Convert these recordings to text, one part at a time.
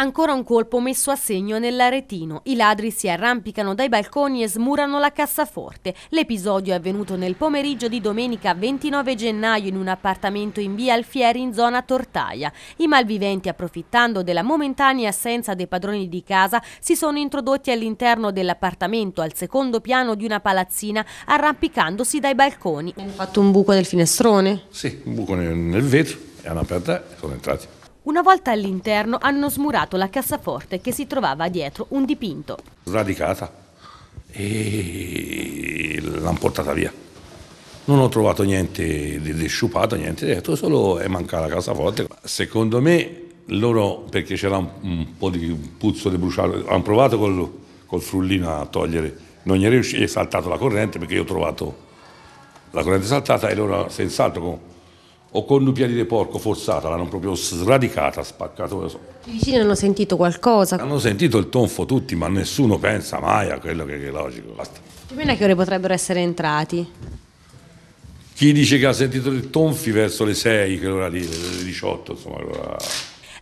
Ancora un colpo messo a segno nell'Aretino. I ladri si arrampicano dai balconi e smurano la cassaforte. L'episodio è avvenuto nel pomeriggio di domenica 29 gennaio in un appartamento in via Alfieri in zona Tortaia. I malviventi, approfittando della momentanea assenza dei padroni di casa, si sono introdotti all'interno dell'appartamento al secondo piano di una palazzina, arrampicandosi dai balconi. Hanno fatto un buco nel finestrone? Sì, un buco nel vetro, e hanno aperto e sono entrati. Una volta all'interno hanno smurato la cassaforte che si trovava dietro un dipinto. Sradicata e l'hanno portata via. Non ho trovato niente di sciupato, niente detto, solo è mancata la cassaforte. Secondo me loro, perché c'era un, un, po' di puzzo di bruciato, hanno provato col, col frullino a togliere, non gli è riuscito, è saltato la corrente perché io ho trovato la corrente saltata e loro senz'altro altro o con condupiedi di porco forzata, l'hanno proprio sradicata, spaccato. So. I vicini hanno sentito qualcosa? Hanno sentito il tonfo tutti, ma nessuno pensa mai a quello che è logico. Basta. Più a che ore potrebbero essere entrati? Chi dice che ha sentito il tonfi verso le 6, che l'ora lì, le 18, insomma, allora...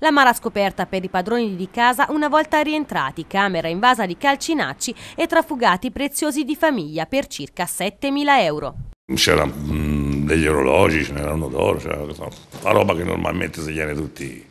La mala scoperta per i padroni di casa una volta rientrati, camera invasa di calcinacci e trafugati preziosi di famiglia per circa 7.000 euro. C'era mm, degli orologi, ce n'erano d'oro, c'era cioè, una roba che normalmente si tiene tutti